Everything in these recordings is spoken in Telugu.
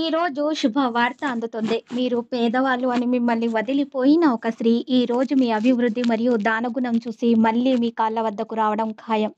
ఈ రోజు శుభవార్త అందుతుంది మీరు పేదవాళ్ళు అని మిమ్మల్ని వదిలిపోయిన ఒక స్త్రీ ఈ రోజు మీ అభివృద్ధి మరియు దానగుణం చూసి మళ్ళీ మీ కాళ్ళ వద్దకు రావడం ఖాయం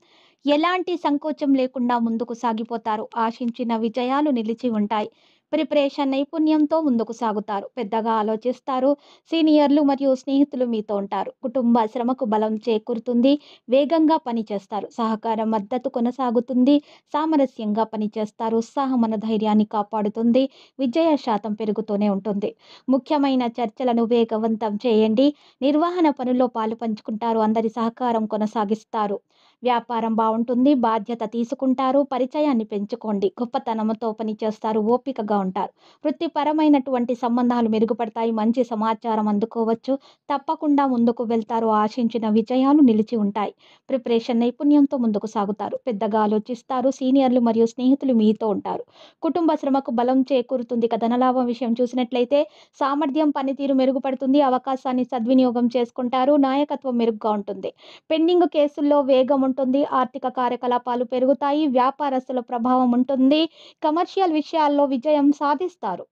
ఎలాంటి సంకోచం లేకుండా ముందుకు సాగిపోతారు ఆశించిన విజయాలు నిలిచి ఉంటాయి ప్రిపరేషన్ నైపుణ్యంతో ముందుకు సాగుతారు పెద్దగా ఆలోచిస్తారు సీనియర్లు మరియు స్నేహితులు మీతో ఉంటారు కుటుంబ శ్రమకు బలం చేకూరుతుంది వేగంగా పనిచేస్తారు సహకార మద్దతు కొనసాగుతుంది సామరస్యంగా పనిచేస్తారు ఉత్సాహం మన ధైర్యాన్ని కాపాడుతుంది విజయ శాతం పెరుగుతూనే ఉంటుంది ముఖ్యమైన చర్చలను వేగవంతం చేయండి నిర్వహణ పనుల్లో పాలు పంచుకుంటారు అందరి సహకారం కొనసాగిస్తారు వ్యాపారం బాగుంటుంది బాధ్యత తీసుకుంటారు పరిచయాన్ని పెంచుకోండి గొప్పతనంతో పనిచేస్తారు ఓపికగా ఉంటారు వృత్తిపరమైనటువంటి సంబంధాలు మెరుగుపడతాయి మంచి సమాచారం అందుకోవచ్చు తప్పకుండా ముందుకు వెళ్తారు ఆశించిన విజయాలు నిలిచి ఉంటాయి ప్రిపరేషన్ నైపుణ్యంతో ముందుకు సాగుతారు పెద్దగా ఆలోచిస్తారు సీనియర్లు మరియు స్నేహితులు మీతో ఉంటారు కుటుంబ శ్రమకు బలం చేకూరుతుంది ధనలాభం విషయం చూసినట్లయితే సామర్థ్యం పనితీరు మెరుగుపడుతుంది అవకాశాన్ని సద్వినియోగం చేసుకుంటారు నాయకత్వం మెరుగ్గా ఉంటుంది పెండింగ్ కేసుల్లో వేగం ఉంటుంది ఆర్థిక కార్యకలాపాలు పెరుగుతాయి వ్యాపారస్తుల ప్రభావం ఉంటుంది కమర్షియల్ విషయాల్లో విజయం సాధిస్తారు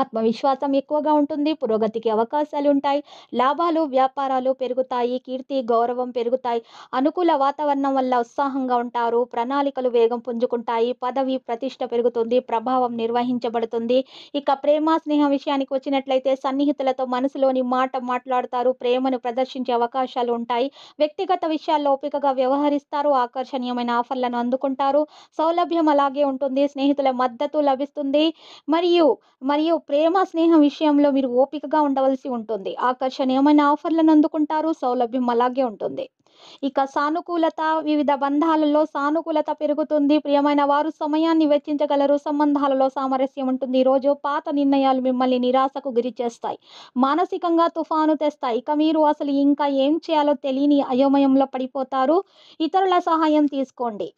ఆత్మవిశ్వాసం ఎక్కువగా ఉంటుంది పురోగతికి అవకాశాలు ఉంటాయి లాభాలు వ్యాపారాలు పెరుగుతాయి కీర్తి గౌరవం పెరుగుతాయి అనుకూల వాతావరణం వల్ల ఉత్సాహంగా ఉంటారు ప్రణాళికలు వేగం పుంజుకుంటాయి పదవి ప్రతిష్ట పెరుగుతుంది ప్రభావం నిర్వహించబడుతుంది ఇక ప్రేమ స్నేహం విషయానికి వచ్చినట్లయితే సన్నిహితులతో మనసులోని మాట మాట్లాడతారు ప్రేమను ప్రదర్శించే అవకాశాలు ఉంటాయి వ్యక్తిగత విషయాల్లో ఓపికగా వ్యవహరిస్తారు ఆకర్షణీయమైన ఆఫర్లను అందుకుంటారు సౌలభ్యం అలాగే ఉంటుంది స్నేహితుల మద్దతు లభిస్తుంది మరియు మరియు ప్రేమ స్నేహం విషయంలో మీరు ఓపికగా ఉండవలసి ఉంటుంది ఆకర్షణ ఏమైనా ఆఫర్లను అందుకుంటారు సౌలభ్యం అలాగే ఉంటుంది ఇక సానుకూలత వివిధ బంధాలలో సానుకూలత పెరుగుతుంది ప్రియమైన వారు సమయాన్ని వెచ్చించగలరు సంబంధాలలో సామరస్యం ఉంటుంది ఈరోజు పాత నిర్ణయాలు మిమ్మల్ని నిరాశకు గురి చేస్తాయి మానసికంగా తుఫాను తెస్తాయి ఇక మీరు అసలు ఇంకా ఏం చేయాలో తెలియని అయోమయంలో పడిపోతారు ఇతరుల సహాయం తీసుకోండి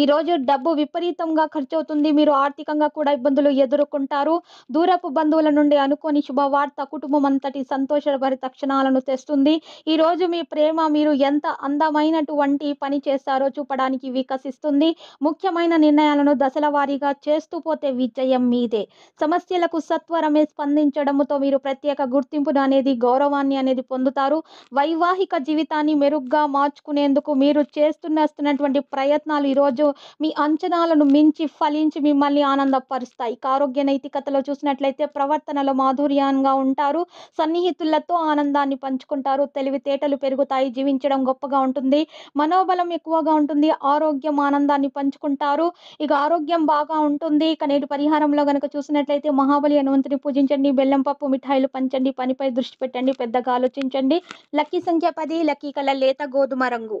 ఈ రోజు డబ్బు విపరీతంగా ఖర్చవుతుంది మీరు ఆర్థికంగా కూడా ఇబ్బందులు ఎదుర్కొంటారు దూరపు బంధువుల నుండి అనుకోని శుభవార్త కుటుంబం అంతటి సంతోషభరిత క్షణాలను తెస్తుంది ఈ రోజు మీ ప్రేమ మీరు ఎంత అందమైనటువంటి పని చేస్తారో చూపడానికి వికసిస్తుంది ముఖ్యమైన నిర్ణయాలను దశల వారీగా చేస్తూ పోతే విజయం మీదే సమస్యలకు సత్వరమే స్పందించడంతో మీరు ప్రత్యేక గుర్తింపును అనేది గౌరవాన్ని అనేది పొందుతారు వైవాహిక జీవితాన్ని మెరుగ్గా మార్చుకునేందుకు మీరు చేస్తున్నటువంటి ప్రయత్నాలు ఈరోజు ఈరోజు మీ అంచనాలను మించి ఫలించి మిమ్మల్ని ఆనందపరుస్తాయి ఆరోగ్య నైతికతలో చూసినట్లయితే ప్రవర్తనలో మాధుర్యంగా ఉంటారు సన్నిహితులతో ఆనందాన్ని పంచుకుంటారు తెలివితేటలు పెరుగుతాయి జీవించడం గొప్పగా ఉంటుంది మనోబలం ఎక్కువగా ఉంటుంది ఆరోగ్యం ఆనందాన్ని పంచుకుంటారు ఇక ఆరోగ్యం బాగా ఉంటుంది ఇక నేటి పరిహారంలో కనుక చూసినట్లయితే మహాబలి హనుమంతుని పూజించండి బెల్లం పప్పు మిఠాయిలు పంచండి పనిపై దృష్టి పెట్టండి పెద్దగా ఆలోచించండి లక్కీ సంఖ్య పది లక్కీ కల లేత గోధుమ రంగు